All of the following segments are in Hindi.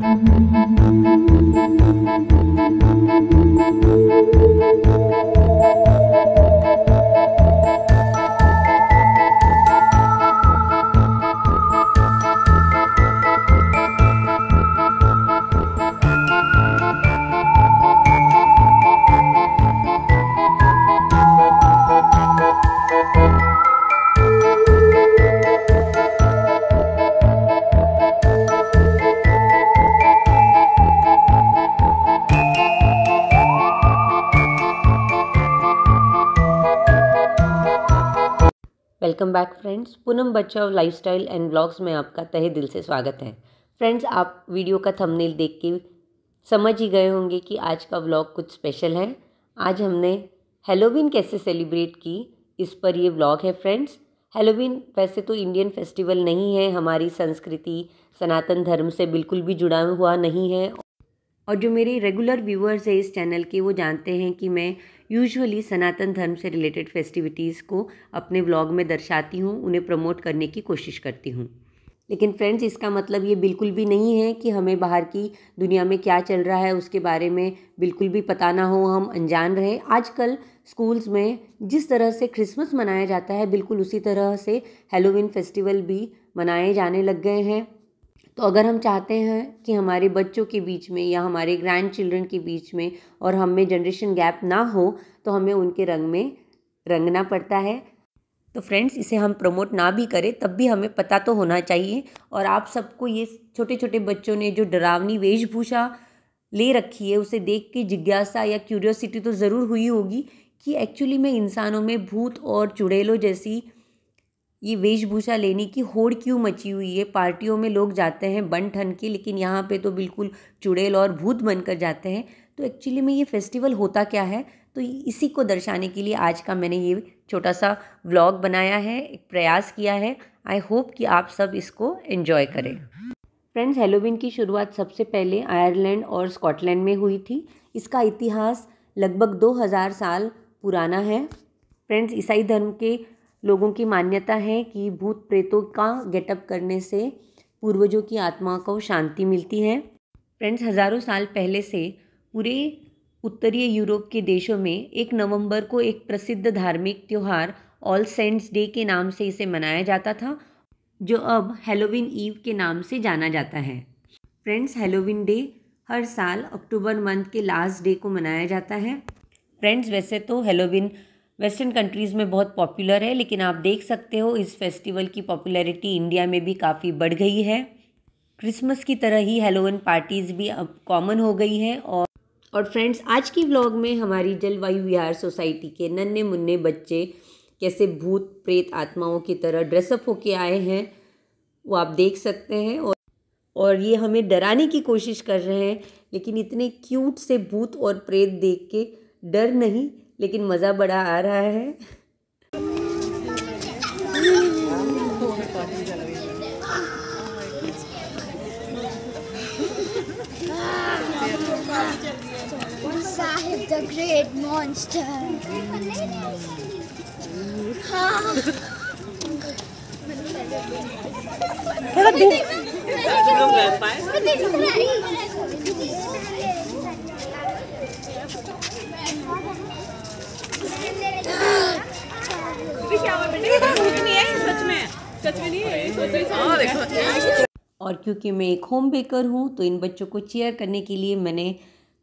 Thank you. Welcome back friends Poonam बच्चा लाइफस्टाइल एंड ब्लॉग्स में आपका तहे दिल से स्वागत है फ्रेंड्स आप वीडियो का थंबनेल देख के समझ ही गए होंगे कि आज का ब्लॉग कुछ स्पेशल है आज हमने हेलोवीन कैसे सेलिब्रेट की इस पर ये ब्लॉग है फ्रेंड्स हेलोवीन वैसे तो इंडियन फेस्टिवल नहीं है हमारी संस्कृति सनातन धर्म से बिल्कुल भी जुड़ा हुआ नहीं है और जो मेरे रेगुलर व्यूअर्स हैं इस चैनल के वो जानते हैं कि मैं यूजुअली सनातन धर्म से रिलेटेड फेस्टिविटीज़ को अपने व्लॉग में दर्शाती हूँ उन्हें प्रमोट करने की कोशिश करती हूँ लेकिन फ्रेंड्स इसका मतलब ये बिल्कुल भी नहीं है कि हमें बाहर की दुनिया में क्या चल रहा है उसके बारे में बिल्कुल भी पता ना हो हम अनजान रहे आजकल स्कूल्स में जिस तरह से क्रिसमस मनाया जाता है बिल्कुल उसी तरह से हेलोविन फेस्टिवल भी मनाए जाने लग गए हैं तो अगर हम चाहते हैं कि हमारे बच्चों के बीच में या हमारे ग्रैंड चिल्ड्रन के बीच में और हम में जनरेशन गैप ना हो तो हमें उनके रंग में रंगना पड़ता है तो फ्रेंड्स इसे हम प्रमोट ना भी करें तब भी हमें पता तो होना चाहिए और आप सबको ये छोटे छोटे बच्चों ने जो डरावनी वेशभूषा ले रखी है उसे देख के जिज्ञासा या क्यूरियोसिटी तो ज़रूर हुई होगी कि एक्चुअली में इंसानों में भूत और चुड़ैलों जैसी ये वेशभूषा लेने की होड़ क्यों मची हुई है पार्टियों में लोग जाते हैं बन ठन के लेकिन यहाँ पे तो बिल्कुल चुड़ैल और भूत बनकर जाते हैं तो एक्चुअली में ये फेस्टिवल होता क्या है तो इसी को दर्शाने के लिए आज का मैंने ये छोटा सा व्लॉग बनाया है एक प्रयास किया है आई होप कि आप सब इसको एन्जॉय करें फ्रेंड्स हेलोविन की शुरुआत सबसे पहले आयरलैंड और स्कॉटलैंड में हुई थी इसका इतिहास लगभग दो साल पुराना है फ्रेंड्स ईसाई धर्म के लोगों की मान्यता है कि भूत प्रेतों का गेटअप करने से पूर्वजों की आत्मा को शांति मिलती है फ्रेंड्स हज़ारों साल पहले से पूरे उत्तरीय यूरोप के देशों में एक नवंबर को एक प्रसिद्ध धार्मिक त्यौहार ऑल सेंट्स डे के नाम से इसे मनाया जाता था जो अब हेलोविन ईव के नाम से जाना जाता है फ्रेंड्स हेलोविन डे हर साल अक्टूबर मंथ के लास्ट डे को मनाया जाता है फ्रेंड्स वैसे तो हेलोविन वेस्टर्न कंट्रीज़ में बहुत पॉपुलर है लेकिन आप देख सकते हो इस फेस्टिवल की पॉपुलैरिटी इंडिया में भी काफ़ी बढ़ गई है क्रिसमस की तरह ही हेलोवन पार्टीज़ भी अब कॉमन हो गई हैं और और फ्रेंड्स आज की व्लॉग में हमारी जलवायु विहार सोसाइटी के नन्हे मुन्ने बच्चे कैसे भूत प्रेत आत्माओं की तरह ड्रेसअप होके आए हैं वो आप देख सकते हैं और और ये हमें डराने की कोशिश कर रहे हैं लेकिन इतने क्यूट से भूत और प्रेत देख के डर नहीं लेकिन मज़ा बड़ा आ रहा है साहिब द ग्रेट मॉन्स्टर हाँ। और क्योंकि मैं एक होम बेकर हूँ तो इन बच्चों को चेयर करने के लिए मैंने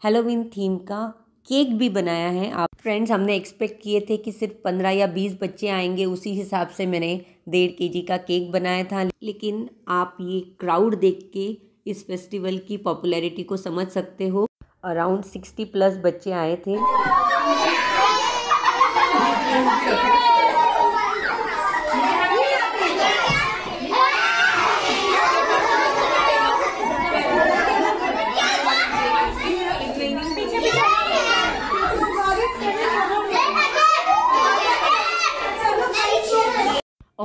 हेलोविन थीम का केक भी बनाया है आप फ्रेंड्स हमने एक्सपेक्ट किए थे कि सिर्फ पंद्रह या बीस बच्चे आएंगे उसी हिसाब से मैंने डेढ़ के जी का केक बनाया था लेकिन आप ये क्राउड देख के इस फेस्टिवल की पॉपुलैरिटी को समझ सकते हो अराउंड सिक्सटी प्लस बच्चे आए थे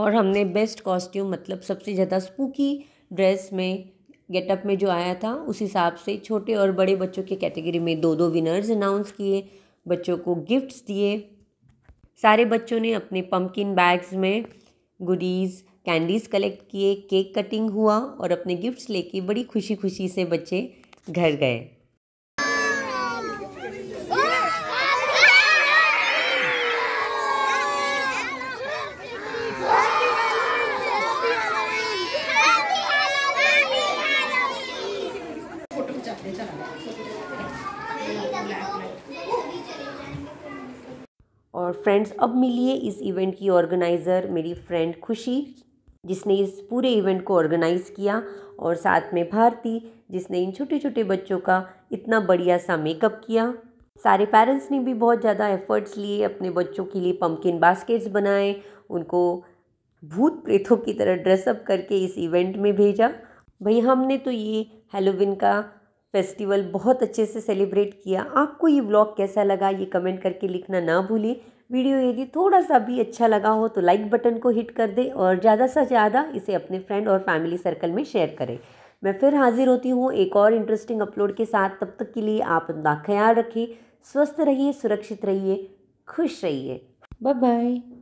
और हमने बेस्ट कॉस्ट्यूम मतलब सबसे ज़्यादा स्पूकी ड्रेस में गेटअप में जो आया था उस हिसाब से छोटे और बड़े बच्चों के कैटेगरी में दो दो विनर्स अनाउंस किए बच्चों को गिफ्ट्स दिए सारे बच्चों ने अपने पम्पकिन बैग्स में गुडीज़ कैंडीज़ कलेक्ट किए केक कटिंग हुआ और अपने गिफ्ट्स लेके बड़ी खुशी खुशी से बच्चे घर गए फ्रेंड्स अब मिलिए इस इवेंट की ऑर्गेनाइज़र मेरी फ्रेंड खुशी जिसने इस पूरे इवेंट को ऑर्गेनाइज़ किया और साथ में भारती जिसने इन छोटे छोटे बच्चों का इतना बढ़िया सा मेकअप किया सारे पेरेंट्स ने भी बहुत ज़्यादा एफ़र्ट्स लिए अपने बच्चों के लिए पम्पकिन बास्केट्स बनाए उनको भूत प्रेतों की तरह ड्रेसअप करके इस इवेंट में भेजा भाई हमने तो ये हेलोविन का फेस्टिवल बहुत अच्छे से सेलिब्रेट किया आपको ये ब्लॉग कैसा लगा ये कमेंट करके लिखना ना भूलें वीडियो यदि थोड़ा सा भी अच्छा लगा हो तो लाइक बटन को हिट कर दें और ज़्यादा से ज़्यादा इसे अपने फ्रेंड और फैमिली सर्कल में शेयर करें मैं फिर हाजिर होती हूँ एक और इंटरेस्टिंग अपलोड के साथ तब तक के लिए आप अपना ख्याल रखिए स्वस्थ रहिए सुरक्षित रहिए खुश रहिए बाय बाय